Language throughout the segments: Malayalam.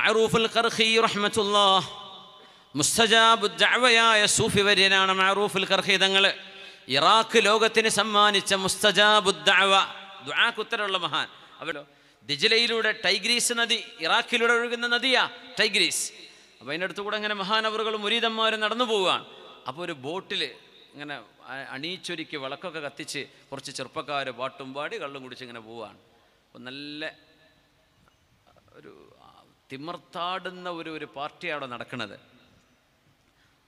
മഅറൂഫുൽ ഖർഖി റഹ്മത്തുല്ലാഹ് മുസ്തജാബു ദഅവയായ സൂഫി വര്യനാണ് മഅറൂഫുൽ ഖർഖി തങ്ങൾ ഇറാഖ് ലോകത്തിന് സമ്മാനിച്ച മുസ്തജാബു ദഅവ ദുആക്കുത്തരമുള്ള മഹാൻ അവിടെ ദിജിലയിലൂടെ ടൈഗ്രീസ് നദി ഇറാഖിലൂടെ ഒഴുകുന്ന നദിയാ ടൈഗ്രീസ് അപ്പോൾ അതിൻ്റെ അടുത്ത് കൂടെ അങ്ങനെ മഹാനവറുകളും മുരീതന്മാരും നടന്നു പോവുകയാണ് അപ്പോൾ ഒരു ബോട്ടിൽ ഇങ്ങനെ അണിയിച്ചൊരുക്കി വിളക്കൊക്കെ കത്തിച്ച് കുറച്ച് ചെറുപ്പക്കാർ പാട്ടും പാടി കള്ളും കുടിച്ച് ഇങ്ങനെ പോവുകയാണ് അപ്പോൾ നല്ല ഒരു തിമർത്താടുന്ന ഒരു ഒരു പാർട്ടിയാണ് അവിടെ നടക്കുന്നത്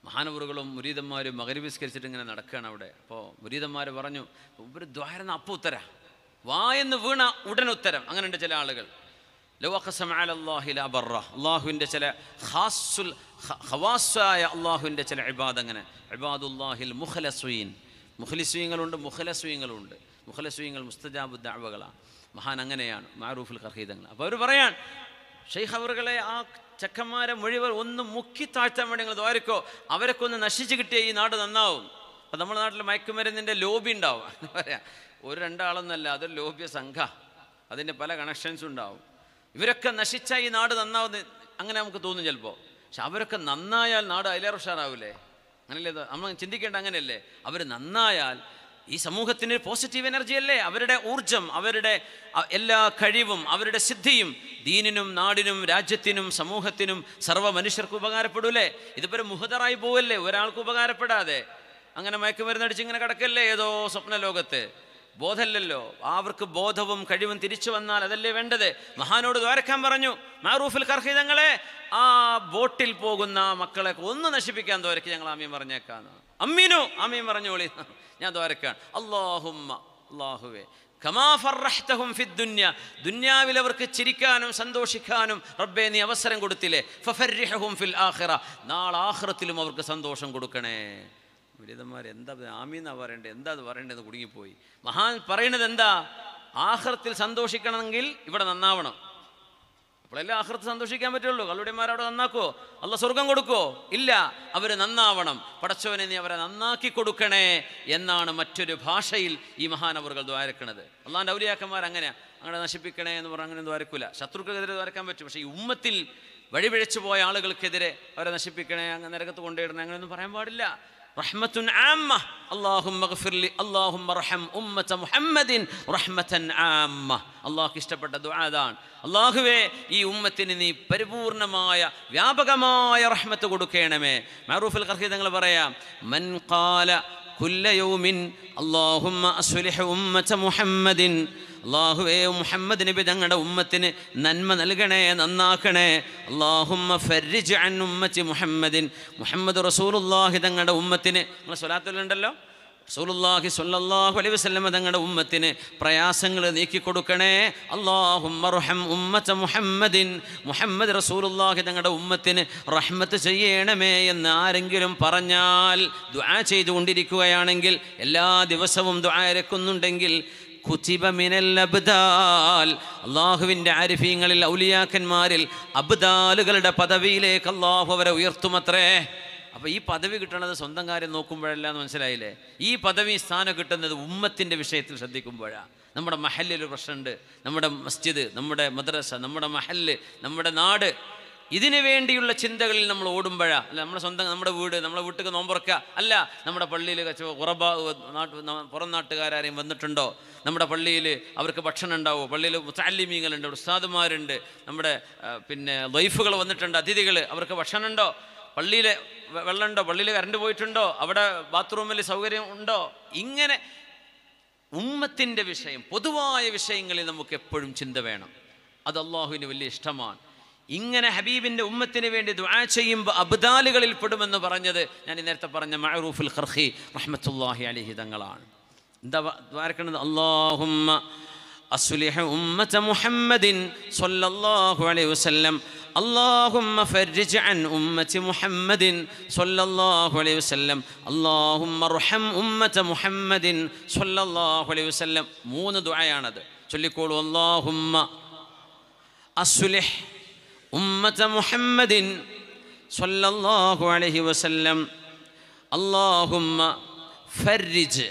മഹാനവറുകളും മുരീതന്മാരും മകരവിസ്കരിച്ചിട്ട് ഇങ്ങനെ നടക്കുകയാണ് അവിടെ അപ്പോൾ മുരീതന്മാർ പറഞ്ഞു ഒരു ദ്വാരന്ന അപ്പ ഉത്തര വായെന്ന് വീണ ഉടൻ ഉത്തരം അങ്ങനെയുണ്ട് ചില ആളുകൾ അള്ളാഹുവിൻ്റെ ചില ഹാസുൽ ഹവാസായ അള്ളാഹുവിൻ്റെ ചില അബാദ് അങ്ങനെ ഇബാദുല്ലാഹിൽ മുഖലസുയിൻ മുഖലിസുയങ്ങളുണ്ട് മുഖലസുയങ്ങളുണ്ട് മുഖലസുയങ്ങൾ മുസ്തജാബുദ്ദാവകളാണ് മഹാൻ അങ്ങനെയാണ് മാറൂഫുൽ ഖർഹീദങ്ങൾ അപ്പോൾ അവർ പറയാൻ ഷെയ്ഖ് അവറുകളെ ആ ചെക്കന്മാരെ മുഴുവൻ ഒന്ന് മുക്കി താഴ്ത്താൻ വേണ്ടി നിങ്ങൾ ദ്വാരക്കോ അവരൊക്കെ ഒന്ന് നശിച്ചു കിട്ടിയ ഈ നാട് നന്നാവും അപ്പം നമ്മുടെ നാട്ടിൽ മയക്കുമരുന്നിൻ്റെ ലോബി ഉണ്ടാവും എന്ന് പറയാം ഒരു രണ്ടാളൊന്നല്ല അതൊരു ലോബിയ സംഘ അതിൻ്റെ പല കണക്ഷൻസും ഉണ്ടാവും ഇവരൊക്കെ നശിച്ചാൽ ഈ നാട് നന്നാവുന്ന അങ്ങനെ നമുക്ക് തോന്നും ചിലപ്പോൾ പക്ഷെ അവരൊക്കെ നന്നായാൽ നാട് അതിലേറെ ഉഷാറാവില്ലേ അങ്ങനല്ലേ നമ്മൾ ചിന്തിക്കേണ്ട അങ്ങനെയല്ലേ അവർ നന്നായാൽ ഈ സമൂഹത്തിന് പോസിറ്റീവ് എനർജി അല്ലേ അവരുടെ ഊർജം അവരുടെ എല്ലാ കഴിവും അവരുടെ സിദ്ധിയും ദീനിനും നാടിനും രാജ്യത്തിനും സമൂഹത്തിനും സർവ്വ മനുഷ്യർക്ക് ഉപകാരപ്പെടൂലേ ഇതിപ്പോൾ ഒരു മുഹതറായി പോവല്ലേ ഒരാൾക്ക് ഉപകാരപ്പെടാതെ അങ്ങനെ മയക്കുമരുന്നടിച്ച് ഇങ്ങനെ കിടക്കല്ലേ ഏതോ സ്വപ്ന ലോകത്ത് ബോധമല്ലല്ലോ അവർക്ക് ബോധവും കഴിവും തിരിച്ചു വന്നാൽ അതല്ലേ വേണ്ടത് മഹാനോട് ദ്വാരക്കാൻ പറഞ്ഞു മാറൂഫിൽ കർഹിതങ്ങളെ ആ ബോട്ടിൽ പോകുന്ന മക്കളെ ഒന്ന് നശിപ്പിക്കാൻ ദ്വാരക്ക് ഞങ്ങൾ ആമീൻ പറഞ്ഞേക്കാന്ന് അമ്മീനു പറഞ്ഞു വിളി ഞാൻ ദ്വാരക്കാണ് അള്ളാഹുമ്മ അള്ളാഹുവേ കമാഫറഹ്തഹും ദുന്യാവിൽ അവർക്ക് ചിരിക്കാനും സന്തോഷിക്കാനും റബ്ബേ നീ അവസരം കൊടുത്തില്ലേ ഫഫർഹും ഫിൽ ആഖിറ നാളാഹ്റത്തിലും അവർക്ക് സന്തോഷം കൊടുക്കണേ വിനീതന്മാർ എന്താ ആമീന്നാ പറയണ്ടേ എന്താ അത് പറയണ്ടത് കുടുങ്ങിപ്പോയി മഹാൻ പറയണത് എന്താ ആഹ്റത്തിൽ സന്തോഷിക്കണമെങ്കിൽ ഇവിടെ നന്നാവണം അപ്പോഴല്ലേ ആഹ്റത്ത് സന്തോഷിക്കാൻ പറ്റുള്ളൂ കള്ളുടിമാർ അവിടെ നന്നാക്കോ അല്ല സ്വർഗം കൊടുക്കോ ഇല്ല അവർ നന്നാവണം പടച്ചവനെ നീ അവരെ നന്നാക്കി കൊടുക്കണേ എന്നാണ് മറ്റൊരു ഭാഷയിൽ ഈ മഹാനവറുകൾ ദ്വാരക്കണത് അള്ളാൻ്റെ ഔലിയാക്കന്മാർ അങ്ങനെ അങ്ങനെ നശിപ്പിക്കണേ എന്ന് പറഞ്ഞാൽ അങ്ങനെ ദ്വാരക്കൂല ശത്രുക്കൾക്കെതിരെ ദ്വാരക്കാൻ പറ്റും പക്ഷേ ഈ ഉമ്മത്തിൽ വഴിപിഴച്ചു പോയ ആളുകൾക്കെതിരെ അവരെ നശിപ്പിക്കണേ അങ്ങനെ നരകത്ത് കൊണ്ടുപോയിടണേ അങ്ങനെയൊന്നും പറയാൻ പാടില്ല رحمة عامة اللهم اغفر لي اللهم ارحم أمة محمد رحمة عامة الله ഇഷ്ടപ്പെട്ട ദുആ അതാണ് അള്ളാഹുവേ ഈ ഉമ്മത്തിന് നീ പരിപൂർണമായ വ്യാപകമായ റഹ്മത്ത് കൊടുക്കണമേ മഅറൂഫുൽ ഖർഖി തങ്ങൾ പറയാം മൻ ഖാല കുല്ല യൗമിൻ അല്ലാഹുമ്മ അസ്ലിഹ് ഉമ്മത മുഹമ്മദിൻ അള്ളാഹുവേ മുഹമ്മദ് നബി തങ്ങളുടെ ഉമ്മത്തിന് നന്മ നൽകണേ നന്നാക്കണേ അള്ളാഹുമ്മ ഫരിജ് അൻ ഉമ്മച്ച് മുഹമ്മദിൻ മുഹമ്മദ് റസൂലുല്ലാഹി തങ്ങളുടെ ഉമ്മത്തിന് നിങ്ങളെ സ്വലാത്തുണ്ടല്ലോ റസൂലുള്ളാഹി സ്വല്ലല്ലാഹു അലൈഹി വസല്ലം തങ്ങളുടെ ഉമ്മത്തിന് പ്രയാസങ്ങൾ നീക്കി കൊടുക്കണേ അള്ളാഹുമ്മർഹം ഉമ്മത്ത് മുഹമ്മദിൻ മുഹമ്മദ് റസൂലുള്ളാഹി തങ്ങളുടെ ഉമ്മത്തിന് റഹ്മത്ത് ചെയ്യണമേ എന്ന് ആരെങ്കിലും പറഞ്ഞാൽ ദുആ ചെയ്തുകൊണ്ടിരിക്കുകയാണെങ്കിൽ എല്ലാ ദിവസവും ദ്വാരക്കുന്നുണ്ടെങ്കിൽ കുത്തിബ മിനൽ അബ്ദാൽ അള്ളാഹുവിൻ്റെ ആരിഫീങ്ങളിൽ ഔലിയാക്കന്മാരിൽ അബ്ദാലുകളുടെ പദവിയിലേക്ക് അള്ളാഹു അവരെ ഉയർത്തുമത്രേ അപ്പോൾ ഈ പദവി കിട്ടണത് സ്വന്തം കാര്യം നോക്കുമ്പോഴല്ല എന്ന് മനസ്സിലായില്ലേ ഈ പദവി സ്ഥാനം കിട്ടുന്നത് ഉമ്മത്തിൻ്റെ വിഷയത്തിൽ ശ്രദ്ധിക്കുമ്പോഴാണ് നമ്മുടെ മഹല്ലിൽ ഒരു പ്രശ്നമുണ്ട് നമ്മുടെ മസ്ജിദ് നമ്മുടെ മദ്രസ നമ്മുടെ മഹല്ല് നമ്മുടെ നാട് ഇതിനു വേണ്ടിയുള്ള ചിന്തകളിൽ നമ്മൾ ഓടുമ്പോഴാണ് അല്ല നമ്മുടെ സ്വന്തം നമ്മുടെ വീട് നമ്മുടെ വീട്ടിൽ നോമ്പുറക്കുക അല്ല നമ്മുടെ പള്ളിയിൽ കച്ച ഉറബ നാട്ട് പുറം നാട്ടുകാരും വന്നിട്ടുണ്ടോ നമ്മുടെ പള്ളിയിൽ അവർക്ക് ഭക്ഷണം ഉണ്ടാവുമോ പള്ളിയിൽ താലിമീങ്ങളുണ്ട് ഉസ്താദുമാരുണ്ട് നമ്മുടെ പിന്നെ ലൈഫുകൾ വന്നിട്ടുണ്ട് അതിഥികൾ അവർക്ക് ഭക്ഷണം ഉണ്ടോ പള്ളിയിൽ വെള്ളമുണ്ടോ പള്ളിയിൽ കറണ്ട് പോയിട്ടുണ്ടോ അവിടെ ബാത്റൂമിൽ സൗകര്യം ഉണ്ടോ ഇങ്ങനെ ഉമ്മത്തിൻ്റെ വിഷയം പൊതുവായ വിഷയങ്ങളിൽ നമുക്ക് എപ്പോഴും ചിന്ത വേണം അത് അള്ളാഹുവിന് വലിയ ഇഷ്ടമാണ് ഇങ്ങനെ ഹബീബിന്റെ ഉമ്മത്തിന് വേണ്ടി ദുആ ചെയ്യുമ്പോൾ അബ്ദാലുകളിൽ പെടുമെന്ന് പറഞ്ഞത് ഞാൻ നേരത്തെ പറഞ്ഞ മഅറൂഫുൽ ഖർഹി റഹ്മത്തുല്ലാഹി അലൈഹി തങ്ങളാണ് എന്താ ദ്വാരക്കണത് അള്ളാഹുമ്മ അസുലിഹ ഉമ്മത മുഹമ്മദിൻ സല്ലല്ലാഹു അലൈഹി വസല്ലം اللهم فرج عن أمة محمد صلى الله عليه وسلم اللهم ارحم أمة محمد صلى الله عليه وسلم مون دعاء ചൊല്ലിക്കോളൂ اللهم അസുലിഹ് ഉമ്മത്ത മുഹമ്മദിൻ സല്ലല്ലാഹു അലൈഹി വസല്ലം അല്ലാഹുമ്മ ഫരിജ്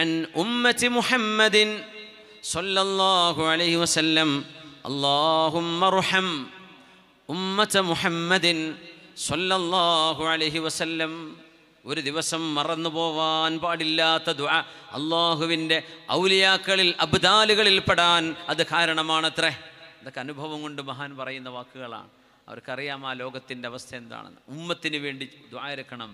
അൻ ഉമ്മത്തി മുഹമ്മദിൻ സല്ലല്ലാഹു അലൈഹി വസല്ലം അല്ലാഹുമ്മ റുഹം ഉമ്മത്ത മുഹമ്മദിൻ സല്ലല്ലാഹു അലൈഹി വസല്ലം ഒരു ദിവസം മറന്നു പോവാൻ പാടില്ലാത്ത ദുആ അള്ളാഹുവിൻ്റെ ഔലിയാക്കളിൽ അബ്ദാലുകളിൽ പെടാൻ അത് കാരണമാണത്രേ ഇതൊക്കെ അനുഭവം കൊണ്ട് മഹാൻ പറയുന്ന വാക്കുകളാണ് അവർക്കറിയാം ആ ലോകത്തിൻ്റെ അവസ്ഥ എന്താണെന്ന് ഉമ്മത്തിന് വേണ്ടി ദ്വാരക്കണം